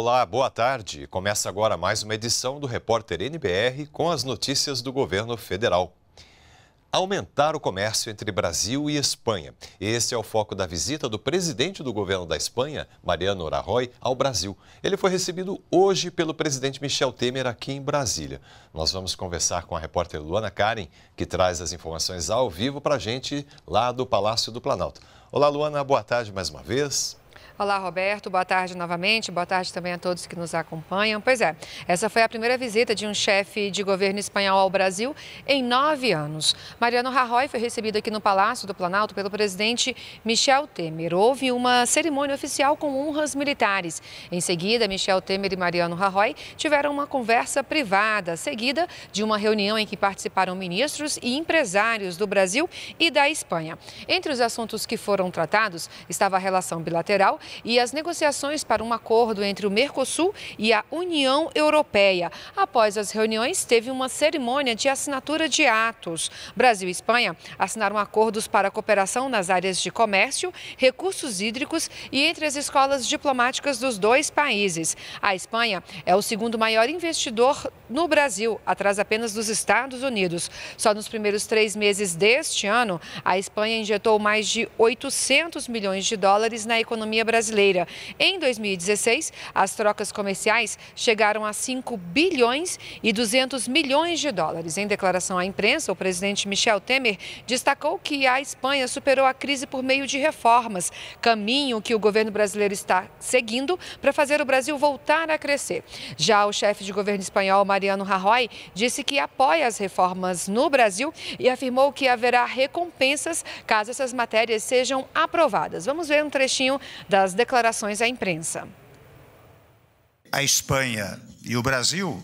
Olá, boa tarde. Começa agora mais uma edição do Repórter NBR com as notícias do governo federal. Aumentar o comércio entre Brasil e Espanha. Esse é o foco da visita do presidente do governo da Espanha, Mariano Rajoy, ao Brasil. Ele foi recebido hoje pelo presidente Michel Temer aqui em Brasília. Nós vamos conversar com a repórter Luana Karen, que traz as informações ao vivo para a gente lá do Palácio do Planalto. Olá, Luana, boa tarde mais uma vez. Olá, Roberto. Boa tarde novamente. Boa tarde também a todos que nos acompanham. Pois é, essa foi a primeira visita de um chefe de governo espanhol ao Brasil em nove anos. Mariano Rajoy foi recebido aqui no Palácio do Planalto pelo presidente Michel Temer. Houve uma cerimônia oficial com honras militares. Em seguida, Michel Temer e Mariano Rajoy tiveram uma conversa privada, seguida de uma reunião em que participaram ministros e empresários do Brasil e da Espanha. Entre os assuntos que foram tratados estava a relação bilateral e as negociações para um acordo entre o Mercosul e a União Europeia. Após as reuniões, teve uma cerimônia de assinatura de atos. Brasil e Espanha assinaram acordos para cooperação nas áreas de comércio, recursos hídricos e entre as escolas diplomáticas dos dois países. A Espanha é o segundo maior investidor no Brasil, atrás apenas dos Estados Unidos. Só nos primeiros três meses deste ano, a Espanha injetou mais de 800 milhões de dólares na economia brasileira brasileira. Em 2016, as trocas comerciais chegaram a 5 bilhões e 200 milhões de dólares. Em declaração à imprensa, o presidente Michel Temer destacou que a Espanha superou a crise por meio de reformas, caminho que o governo brasileiro está seguindo para fazer o Brasil voltar a crescer. Já o chefe de governo espanhol, Mariano Rajoy, disse que apoia as reformas no Brasil e afirmou que haverá recompensas caso essas matérias sejam aprovadas. Vamos ver um trechinho das as declarações à imprensa. A Espanha e o Brasil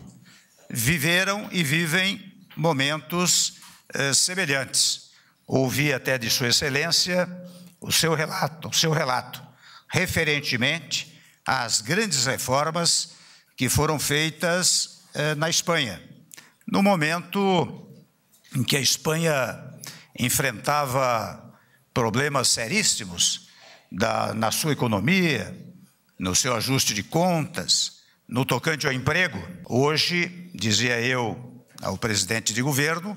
viveram e vivem momentos eh, semelhantes. Ouvi até de Sua Excelência o seu relato, o seu relato, referentemente às grandes reformas que foram feitas eh, na Espanha. No momento em que a Espanha enfrentava problemas seríssimos, da, na sua economia, no seu ajuste de contas, no tocante ao emprego. Hoje, dizia eu ao presidente de governo,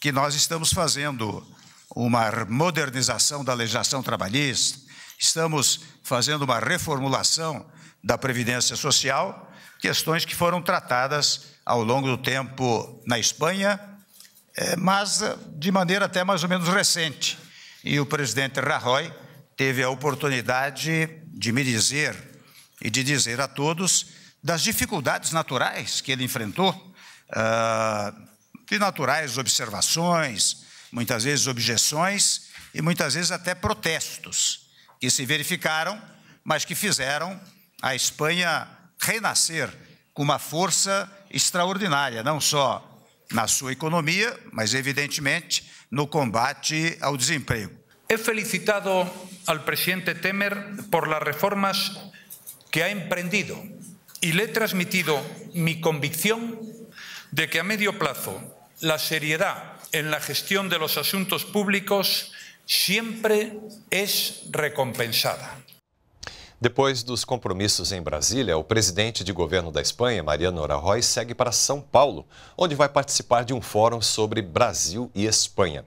que nós estamos fazendo uma modernização da legislação trabalhista, estamos fazendo uma reformulação da Previdência Social, questões que foram tratadas ao longo do tempo na Espanha, eh, mas eh, de maneira até mais ou menos recente. E o presidente Rajoy teve a oportunidade de me dizer e de dizer a todos das dificuldades naturais que ele enfrentou, ah, de naturais observações, muitas vezes objeções e muitas vezes até protestos que se verificaram, mas que fizeram a Espanha renascer com uma força extraordinária, não só na sua economia, mas evidentemente no combate ao desemprego. É felicitado al presidente Temer por las reformas que ha emprendido y le he transmitido mi convicción de que a medio plazo la seriedad en la gestión de los asuntos públicos siempre es recompensada. Depois dos compromissos em Brasília, o presidente de governo da Espanha, Mariano Rajoy, segue para São Paulo, onde vai participar de um fórum sobre Brasil e Espanha.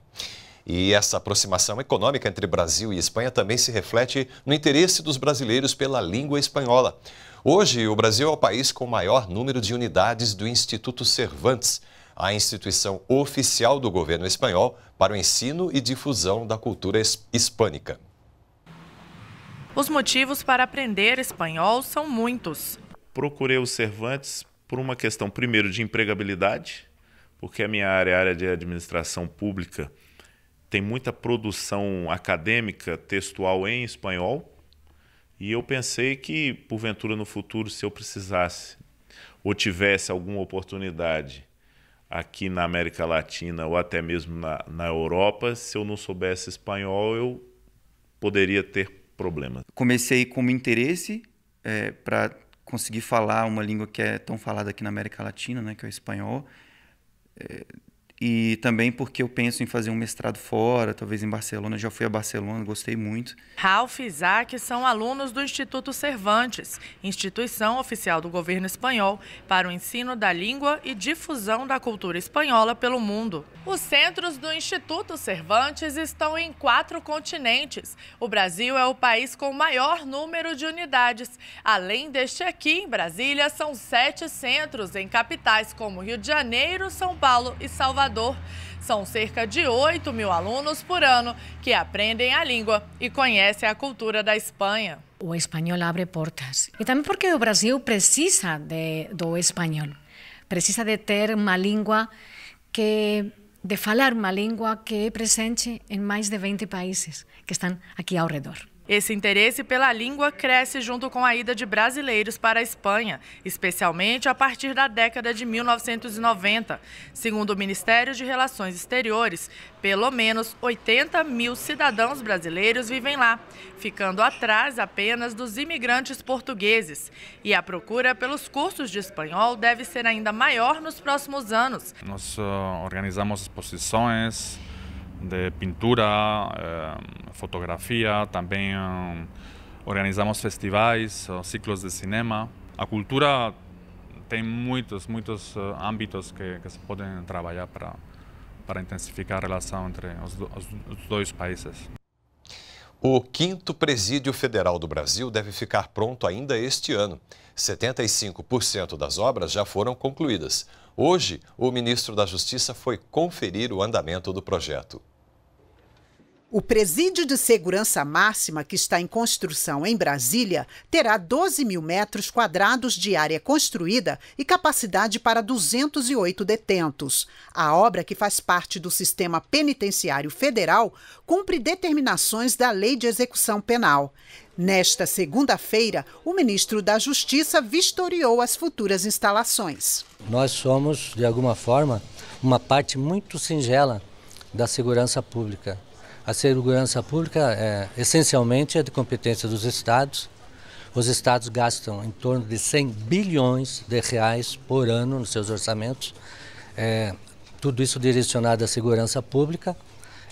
E essa aproximação econômica entre Brasil e Espanha também se reflete no interesse dos brasileiros pela língua espanhola. Hoje, o Brasil é o país com o maior número de unidades do Instituto Cervantes, a instituição oficial do governo espanhol para o ensino e difusão da cultura hispânica. Os motivos para aprender espanhol são muitos. Procurei o Cervantes por uma questão, primeiro, de empregabilidade, porque a minha área, a é área de administração pública, tem muita produção acadêmica textual em espanhol. E eu pensei que, porventura, no futuro, se eu precisasse ou tivesse alguma oportunidade aqui na América Latina ou até mesmo na, na Europa, se eu não soubesse espanhol, eu poderia ter problemas. Comecei como interesse é, para conseguir falar uma língua que é tão falada aqui na América Latina, né, que é o espanhol. É, e também porque eu penso em fazer um mestrado fora, talvez em Barcelona. Já fui a Barcelona, gostei muito. Ralph e Isaac são alunos do Instituto Cervantes, instituição oficial do governo espanhol para o ensino da língua e difusão da cultura espanhola pelo mundo. Os centros do Instituto Cervantes estão em quatro continentes. O Brasil é o país com o maior número de unidades. Além deste aqui, em Brasília, são sete centros em capitais como Rio de Janeiro, São Paulo e Salvador. Salvador. São cerca de 8 mil alunos por ano que aprendem a língua e conhecem a cultura da Espanha. O espanhol abre portas. E também porque o Brasil precisa de, do espanhol. Precisa de ter uma língua que de falar uma língua que é presente em mais de 20 países que estão aqui ao redor. Esse interesse pela língua cresce junto com a ida de brasileiros para a Espanha, especialmente a partir da década de 1990. Segundo o Ministério de Relações Exteriores, pelo menos 80 mil cidadãos brasileiros vivem lá, ficando atrás apenas dos imigrantes portugueses. E a procura pelos cursos de espanhol deve ser ainda maior nos próximos anos. Nós uh, organizamos exposições de pintura, eh, fotografia, também eh, organizamos festivais, eh, ciclos de cinema. A cultura tem muitos, muitos âmbitos que, que se podem trabalhar para, para intensificar a relação entre os, os dois países. O quinto presídio federal do Brasil deve ficar pronto ainda este ano. 75% das obras já foram concluídas. Hoje, o ministro da Justiça foi conferir o andamento do projeto. O presídio de segurança máxima que está em construção em Brasília terá 12 mil metros quadrados de área construída e capacidade para 208 detentos. A obra, que faz parte do sistema penitenciário federal, cumpre determinações da Lei de Execução Penal. Nesta segunda-feira, o ministro da Justiça vistoriou as futuras instalações. Nós somos, de alguma forma, uma parte muito singela da segurança pública a segurança pública, é, essencialmente, é de competência dos estados. Os estados gastam em torno de 100 bilhões de reais por ano nos seus orçamentos. É, tudo isso direcionado à segurança pública.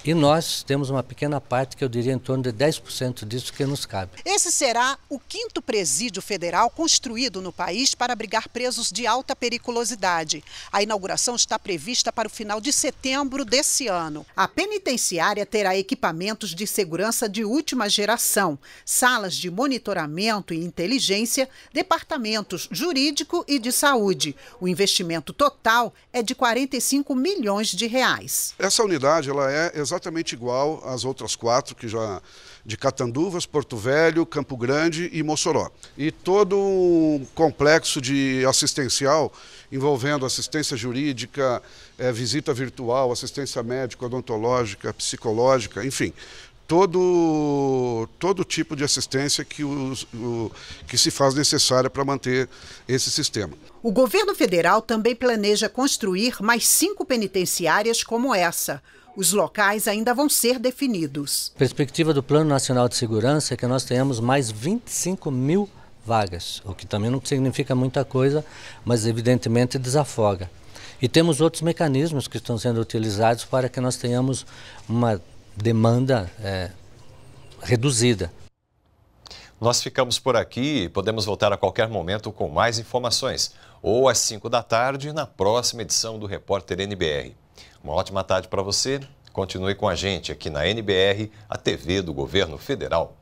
E nós temos uma pequena parte, que eu diria em torno de 10% disso que nos cabe. Esse será o quinto presídio federal construído no país para abrigar presos de alta periculosidade. A inauguração está prevista para o final de setembro desse ano. A penitenciária terá equipamentos de segurança de última geração, salas de monitoramento e inteligência, departamentos jurídico e de saúde. O investimento total é de 45 milhões de reais. Essa unidade ela é exatamente exatamente igual às outras quatro que já de Catanduvas, Porto Velho, Campo Grande e Mossoró. E todo um complexo de assistencial envolvendo assistência jurídica, é, visita virtual, assistência médica, odontológica, psicológica, enfim, todo, todo tipo de assistência que, os, o, que se faz necessária para manter esse sistema. O governo federal também planeja construir mais cinco penitenciárias como essa. Os locais ainda vão ser definidos. A perspectiva do Plano Nacional de Segurança é que nós tenhamos mais 25 mil vagas, o que também não significa muita coisa, mas evidentemente desafoga. E temos outros mecanismos que estão sendo utilizados para que nós tenhamos uma demanda é, reduzida. Nós ficamos por aqui e podemos voltar a qualquer momento com mais informações, ou às 5 da tarde na próxima edição do Repórter NBR. Uma ótima tarde para você. Continue com a gente aqui na NBR, a TV do Governo Federal.